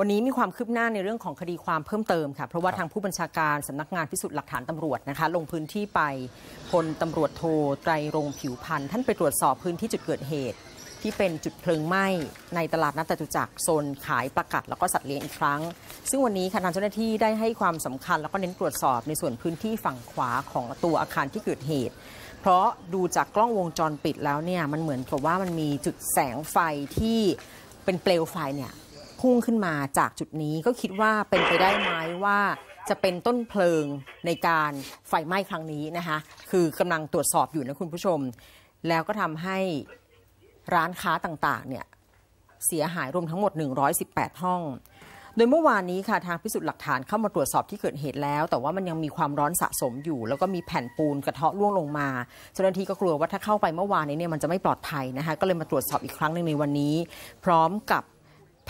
วันนี้มีความคืบหน้าในเรื่องของคดีความเพิ่มเติมค่ะเพราะว่าทางผู้บัญชาการสำนักงานพิสูจน์หลักฐานตำรวจนะคะลงพื้นที่ไปพลตำรวจโทไตรรงผิวพันธ์ท่านไปตรวจสอบพื้นที่จุดเกิดเหตุ ที่เป็นจุดเพลิงไหม้ในตลาดนัดตุจักรโซนขายประกัดแล้วก็สัตว์เลี้ยงอีกครั้ง ซึ่งวันนี้คณะทางเจ้าหน้าที่ได้ให้ความสำคัญ แล้วก็เน้นตรวจสอบในส่วนพื้นที่ฝั่งขวาของตัวอาคารที่เกิดเหตุ เพราะดูจากกล้องวงจรปิดแล้วเนี่ยมันเหมือนกับว่ามันมีจุดแสงไฟที่เป็นเปลวไฟเนี่ยพุ่งขึ้นมาจากจุดนี้ก็คิดว่าเป็นไปได้ไหมว่าจะเป็นต้นเพลิงในการไฟไหม้ครั้งนี้นะคะคือกำลังตรวจสอบอยู่นะคุณผู้ชม แล้วก็ทำให้ร้านค้าต่าง ๆ เนี่ย เสียหายรวมทั้งหมด 118ห้อง โดยเมื่อวานนี้ค่ะทางพิสูจน์หลักฐานเข้ามาตรวจสอบที่เกิดเหตุแล้ว แต่ว่ามันยังมีความร้อนสะสมอยู่แล้วก็มีแผ่นปูนกระเทาะร่วงลงมาเจ้าหน้าที่ก็กลัวว่าถ้าเข้าไปเมื่อวานนี้เนี่ยมันจะไม่ปลอดภัยนะคะก็เลยมาตรวจสอบอีกครั้งหนึ่งในวันนี้พร้อมกับ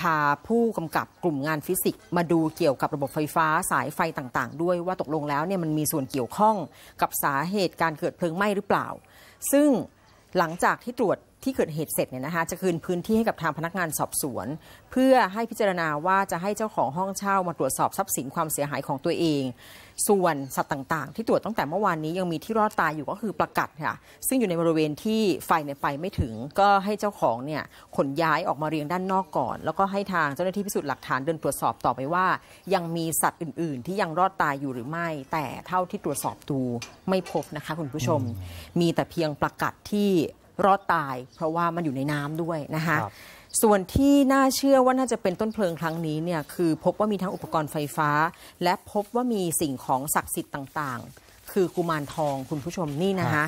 พาผู้กำกับกลุ่มงานฟิสิกส์มาดูเกี่ยวกับระบบไฟฟ้าสายไฟต่างๆ ด้วยว่าตกลงแล้วเนี่ยมันมีส่วนเกี่ยวข้องกับสาเหตุการเกิดเพลิงไหม้หรือเปล่า ซึ่งหลังจากที่ตรวจที่เกิดเหตุเสร็จเนี่ยนะคะจะคืนพื้นที่ให้กับทางพนักงานสอบสวน เพื่อให้พิจารณาว่าจะให้เจ้าของห้องเช่ามาตรวจสอบทรัพย์สินความเสียหายของตัวเอง ส่วนสัตว์ต่าง ๆ ที่ตรวจตั้งแต่เมื่อวานนี้ยังมีที่รอดตายอยู่ก็คือประกัดค่ะซึ่งอยู่ในบริเวณที่ไฟเนี่ยไปไม่ถึงก็ให้เจ้าของเนี่ยขนย้ายออกมาเรียงด้านนอกก่อน แล้วก็ให้ทางเจ้าหน้าที่พิสูจน์หลักฐานเดินตรวจสอบต่อไปว่า ยังมีสัตว์อื่น ๆ ที่ยังรอดตายอยู่หรือไม่ แต่เท่าที่ตรวจสอบดูไม่พบนะคะ คุณผู้ชม มีแต่เพียงประกัดที่รอดตายเพราะว่ามันอยู่ในน้ำด้วยนะคะ ส่วนที่น่าเชื่อว่าน่าจะเป็นต้นเพลิงครั้งนี้เนี่ยคือพบว่ามีทั้งอุปกรณ์ไฟฟ้า และพบว่ามีสิ่งของศักดิ์สิทธิ์ต่างๆ คือกุมารทองคุณผู้ชมนี่นะคะ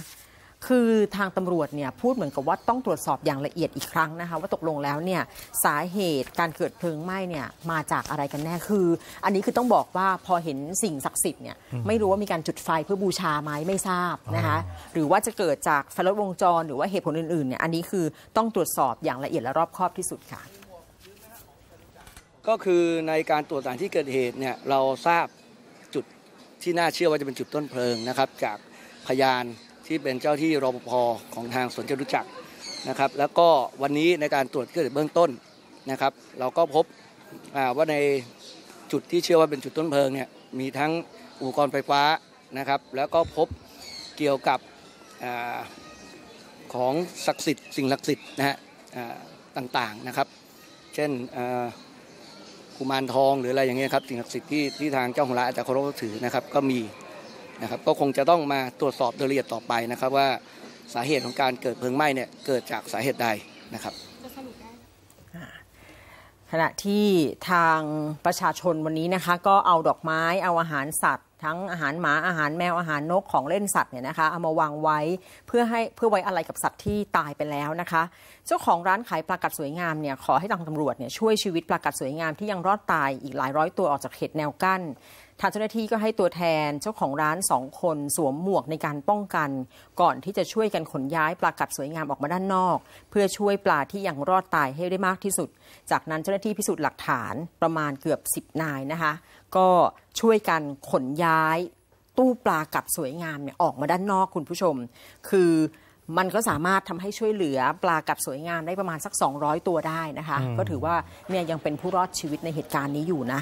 คือทางตำรวจเนี่ยพูดเหมือนกับว่าต้องตรวจสอบอย่างละเอียดอีกครั้งนะคะว่าตกลงแล้วเนี่ยสาเหตุการเกิดเพลิงไหม้เนี่ยมาจากอะไรกันแน่คือ อันนี้คือต้องบอกว่าพอเห็นสิ่งศักดิ์สิทธิ์เนี่ยไม่รู้ว่ามีการจุดไฟเพื่อบูชาไหมไม่ทราบนะคะหรือว่าจะเกิดจากไฟลดวงจรหรือว่าเหตุผลอื่นๆเนี่ยอันนี้คือต้องตรวจสอบอย่างละเอียดและรอบคอบที่สุดค่ะก็คือในการตรวจสารที่เกิดเหตุเนี่ยเราทราบจุดที่น่าเชื่อว่าจะเป็นจุดต้นเพลิงนะครับจากพยานที่เป็นเจ้าที่รปภของทางสวนจตุจักรนะครับ แล้วก็วันนี้ในการตรวจเกิื่อเบื้องต้นนะครับ เราก็พบว่าในจุดที่เชื่อว่าเป็นจุดต้นเพลิงเนี่ยมีทั้งอุปกรณ์ไฟฟ้านะครับแล้วก็พบเกี่ยวกับอของศักดิ์สิทธิ์สิ่งศักดิ์สิทธิ์นะฮะต่างๆนะครับ เช่นกุมารทองหรืออะไรอย่างเงี้ยครับ สิ่งศักดิ์สิทธิ์ที่ที่ทางเจ้าของร้านอาจจะเคารพถือนะครับก็มีนะครับก็คงจะต้องมาตรวจสอบโดยละเอียดต่อไปนะครับว่าสาเหตุของการเกิดเพลิงไหม้เนี่ยเกิดจากสาเหตุใดนะครับขณะที่ทางประชาชนวันนี้นะคะก็เอาดอกไม้ เอาอาหารสัตว์ทั้งอาหารหมาอาหารแมวอาหารนกของเล่นสัตว์เนี่ยนะคะเอามาวางไว้เพื่อให้เพื่อไว้อะไรกับสัตว์ที่ตายไปแล้วนะคะเจ้าของร้านขายปลากัดสวยงามเนี่ยขอให้ทางตำรวจเนี่ยช่วยชีวิตปลากัดสวยงามที่ยังรอดตายอีกหลายร้อย ตัวออกจากเขตแนวกั้นทางเจ้าหน้าที่ก็ให้ตัวแทนเจ้าของร้านสองคนสวมหมวกในการป้องกัน ก่อนที่จะช่วยกันขนย้ายปลากัดสวยงามออกมาด้านนอก เพื่อช่วยปลาที่ยัง รอดตายให้ได้มากที่สุด จากนั้นเจ้าหน้าที่พิสูจน์หลักฐานประมาณเกือบ 10 นายนะคะ ก็ช่วยกันขนย้าย ตู้ปลากัดสวยงามเนี่ยออกมาด้านนอกคุณผู้ชม คือมันก็สามารถทำให้ช่วยเหลือปลากับสวยงามได้ประมาณสัก200ตัวได้นะคะ ก็ถือว่าเนี่ยยังเป็นผู้รอดชีวิตในเหตุการณ์นี้อยู่นะ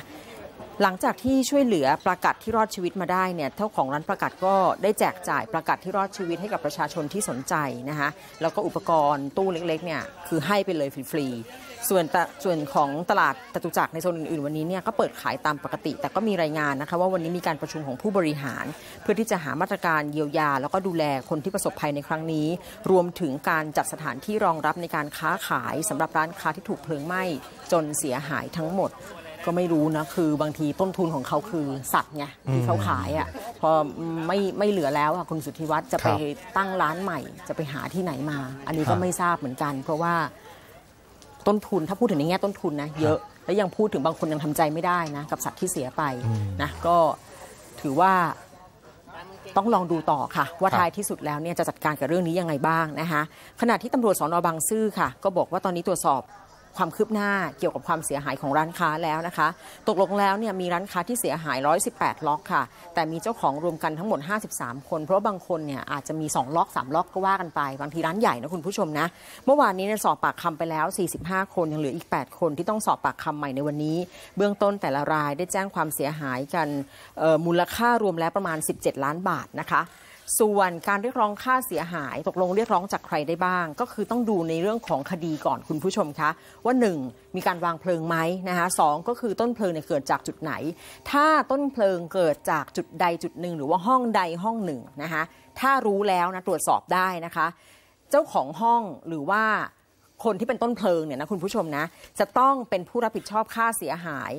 หลังจากที่ช่วยเหลือประกาศที่รอดชีวิตมาได้เนี่ยเท่าของร้านประกาศก็ได้แจกจ่ายประกาศที่รอดชีวิตให้กับประชาชนที่สนใจนะคะ แล้วก็อุปกรณ์ตู้เล็กๆเนี่ยคือให้ไปเลยฟรีๆ ส่วนส่วนของตลาดตะตุจักในโซนอื่นๆวันนี้เนี่ยก็เปิดขายตามปกติ แต่ก็มีรายงานนะคะว่าวันนี้มีการประชุมของผู้บริหาร เพื่อที่จะหามาตรการเยียวยา แล้วก็ดูแลคนที่ประสบภัยในครั้งนี้ รวมถึงการจัดสถานที่รองรับในการค้าขาย สำหรับร้านค้าที่ถูกเพลิงไหม้จนเสียหายทั้งหมดก็ไม่รู้นะคือบางทีต้นทุนของเขาคือ สัตว์ไงที่เขาขายอ่ะพอไม่ไม่เหลือแล้วค่ะคุณสุทธิวัฒน์จะไปตั้งร้านใหม่ จะไปหาที่ไหนมา อันนี้ก็ไม่ทราบเหมือนกัน เพราะว่าต้นทุนถ้าพูดถึงในแง่ต้นทุนนะเยอะแล้วยังพูดถึงบางคนยังทำใจไม่ได้นะกับสัตว์ที่เสียไป นะ ก็ถือว่าต้องลองดูต่อค่ะว่าท้ายที่สุดแล้วเนี่ยจะจัดการกับเรื่องนี้ยังไงบ้างนะคะขณะที่ตำรวจสอนอบางซื่อค่ะก็บอกว่าตอนนี้ตรวจสอบความคืบหน้าเกี่ยวกับความเสียหายของร้านค้าแล้วนะคะตกลงแล้วเนี่ยมีร้านค้าที่เสียหาย118ล็อกค่ะ แต่มีเจ้าของรวมกันทั้งหมด 53 คน เพราะบางคนเนี่ยอาจจะมี 2 ล็อก3ล็อกก็ว่ากันไป บางทีร้านใหญ่นะคุณผู้ชมนะ เมื่อวานนี้สอบปากคำไปแล้ว 45 คน ยังเหลืออีก 8 คนที่ต้องสอบปากคำใหม่ในวันนี้ เบื้องต้นแต่ละรายได้แจ้งความเสียหายกันมูลค่ารวมแล้วประมาณ 17 ล้านบาทนะคะส่วนการเรียกร้องค่าเสียหายตกลงเรียกร้องจากใครได้บ้าง ก็คือต้องดูในเรื่องของคดีก่อนคุณผู้ชมคะว่า 1. มีการวางเพลิงไหมนะคะสก็คือต้นเพลิงเนี่ยเกิดจากจุดไหน ถ้าต้นเพลิงเกิดจากจุดใดจุดหนึ่ง หรือว่าห้องใดห้องหนึ่งนะคะถ้ารู้แล้วนะตรวจสอบได้นะคะ เจ้าของห้องหรือว่าคนที่เป็นต้นเพลิงเนี่ยนะคุณผู้ชมนะจะต้องเป็นผู้รับผิดชอบค่าเสียหาย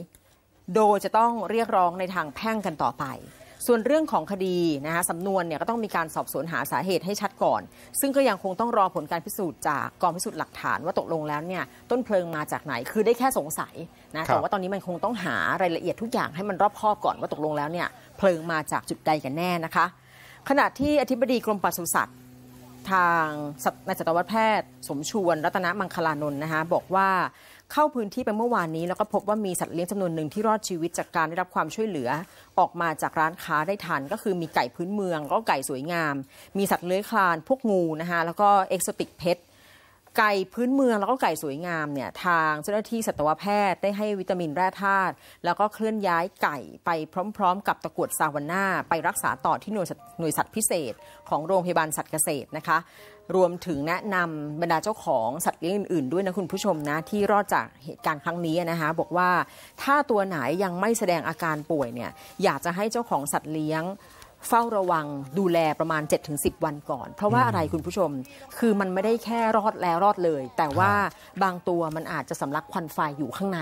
โดยจะต้องเรียกร้องในทางแพ่งกันต่อไปส่วนเรื่องของคดีนะคะสำนวนเนี่ยก็ต้องมีการสอบสวนหาสาเหตุให้ชัดก่อน ซึ่งก็ยังคงต้องรอผลการพิสูจน์จากกองพิสูจน์หลักฐานว่าตกลงแล้วเนี่ยต้นเพลิงมาจากไหน คือได้แค่สงสัยนะแต่ว่าตอนนี้มันคงต้องหารายละเอียดทุกอย่างให้มันรอบคอบก่อน ว่าตกลงแล้วเนี่ยเพลิงมาจากจุดใดกันแน่นะคะ ขณะที่อธิบดีกรมปศุสัตว์ทางนายจัตวแพทย์ สมชวนรัตนมังคลานนท์นะคะบอกว่าเข้าพื้นที่ไปเมื่อวานนี้ แล้วก็พบว่ามีสัตว์เลี้ยงจำนวนหนึ่งที่รอดชีวิตจากการได้รับความช่วยเหลือ ออกมาจากร้านค้าได้ทัน ก็คือมีไก่พื้นเมือง ก็ไก่สวยงาม มีสัตว์เลื้อยคลาน พวกงูนะคะแล้วก็เอกโซติกเพชรไก่พื้นเมืองแล้วก็ไก่สวยงามเนี่ยทางเจ้าหน้าที่สัตวแพทย์ ได้ให้วิตามินแร่ธาตุแล้วก็เคลื่อนย้ายไก่ไปพร้อมๆกับตะกรวดซาวน่าไปรักษาต่อที่หน่วยหน่วยสัตว์พิเศษ ของโรงพยาบาลสัตว์เกษตรนะคะ รวมถึงแนะนำบรรดาเจ้าของสัตว์เลี้ยงอื่นๆ ด้วยนะคุณผู้ชมนะ ที่รอดจากเหตุการณ์ครั้งนี้นะคะ บอกว่าถ้าตัวไหนยังไม่แสดงอาการป่วยเนี่ยอยากจะให้เจ้าของสัตว์เลี้ยงเฝ้าระวังดูแลประมาณ 7-10 วันก่อน เพราะว่าอะไรคุณผู้ชมคือมันไม่ได้แค่รอดแล้วรอดเลย แต่ว่าบางตัวมันอาจจะสำลักควันไฟอยู่ข้างใน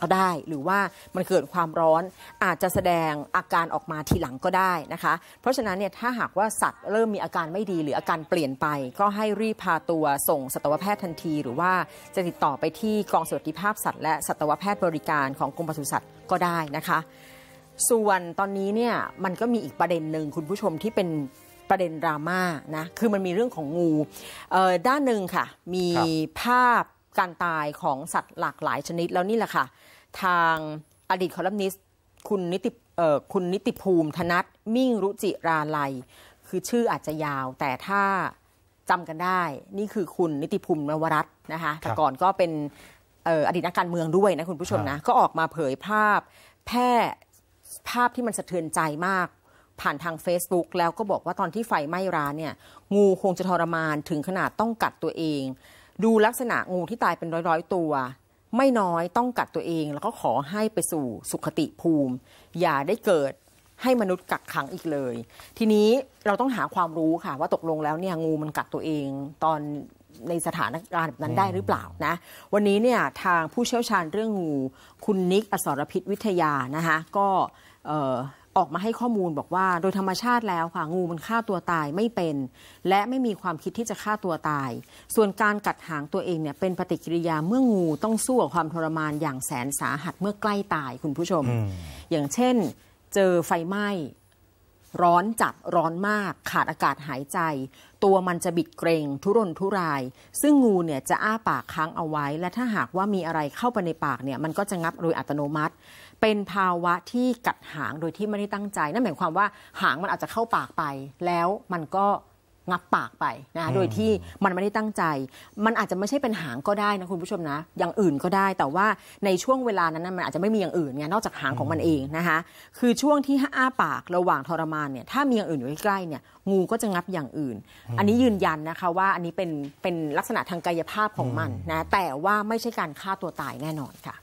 ก็ได้ หรือว่ามันเกิดความร้อนอาจจะแสดงอาการออกมาทีหลังก็ได้นะคะเพราะฉะนั้นเนี่ยถ้าหากว่าสัตว์เริ่มมีอาการไม่ดีหรืออาการเปลี่ยนไป ก็ให้รีบพาตัวส่งสัตวแพทย์ทันที หรือว่าจะติดต่อไปที่กองสวัสดิภาพสัตว์ และสัตวแพทย์บริการของกรมปศุสัตว์ก็ได้นะคะส่วนตอนนี้เนี่ยมันก็มีอีกประเด็นหนึ่งคุณผู้ชมที่เป็นประเด็นดราม่านะคือมันมีเรื่องของงูด้านหนึ่งค่ะ มีภาพการตายของสัตว์หลากหลายชนิดแล้วนี่แหละค่ะทางอดีตคอลัมนิสต์คุณนิติคุณนิติภูมิธนัทมิ่งรุจิราลัย คือชื่ออาจจะยาว แต่ถ้าจำกันได้ นี่คือคุณนิติภูมินวรัตน์นะคะแต่ก่อนก็เป็นอดีตนักการเมืองด้วยนะคุณผู้ชมนะ ก็ออกมาเผยภาพแพทภาพที่มันสะเทือนใจมากผ่านทาง Facebook แล้วก็บอกว่าตอนที่ไฟไหม้ร้านเนี่ย งูคงจะทรมานถึงขนาดต้องกัดตัวเอง ดูลักษณะงูที่ตายเป็นร้อย ๆ ตัว ไม่น้อยต้องกัดตัวเอง แล้วก็ขอให้ไปสู่สุขติภูมิ อย่าได้เกิดให้มนุษย์กักขังอีกเลย ทีนี้เราต้องหาความรู้ค่ะว่าตกลงแล้วเนี่ยงูมันกัดตัวเอง ตอนในสถานการณ์แบบนั้นได้หรือเปล่านะวันนี้เนี่ยทางผู้เชี่ยวชาญเรื่องงูคุณนิกอสรพิษวิทยานะคะก็ออกมาให้ข้อมูลบอกว่า โดยธรรมชาติแล้วค่ะงูมันฆ่าตัวตายไม่เป็น และไม่มีความคิดที่จะฆ่าตัวตาย ส่วนการกัดหางตัวเองเนี่ยเป็นปฏิกิริยาเมื่องูต้องสู้กับความทรมานอย่างแสนสาหัสเมื่อใกล้ตายคุณผู้ชมอมอย่างเช่น เจอไฟไหม้ ร้อนจัดร้อนมาก ขาดอากาศหายใจ ตัวมันจะบิดเกรง ทุรนทุราย ซึ่งงูเนี่ยจะอ้าปากค้างเอาไว้ และถ้าหากว่ามีอะไรเข้าไปในปากเนี่ยมันก็จะงับโดยอัตโนมัติเป็นภาวะที่กัดหางโดยที่ไม่ได้ตั้งใจนั่นหมายความว่าหางมันอาจจะเข้าปากไป แล้วมันก็งับปากไปนะโดยที่มันไม่ได้ตั้งใจ มันอาจจะไม่ใช่เป็นหางก็ได้นะคุณผู้ชมนะ อย่างอื่นก็ได้แต่ว่าในช่วงเวลานั้นมันอาจจะไม่มีอย่างอื่นไงนอกจากหางของมันเองนะคะคือช่วงที่อ้าปากระหว่างทรมานเนี่ยถ้ามีอย่างอื่นอยู่ใกล้ๆเนี่ยงูก็จะงับอย่างอื่น อันนี้ยืนยันนะคะว่าอันนี้เป็นเป็นลักษณะทางกายภาพของมันนะแต่ว่าไม่ใช่การฆ่าตัวตายแน่นอนค่ะ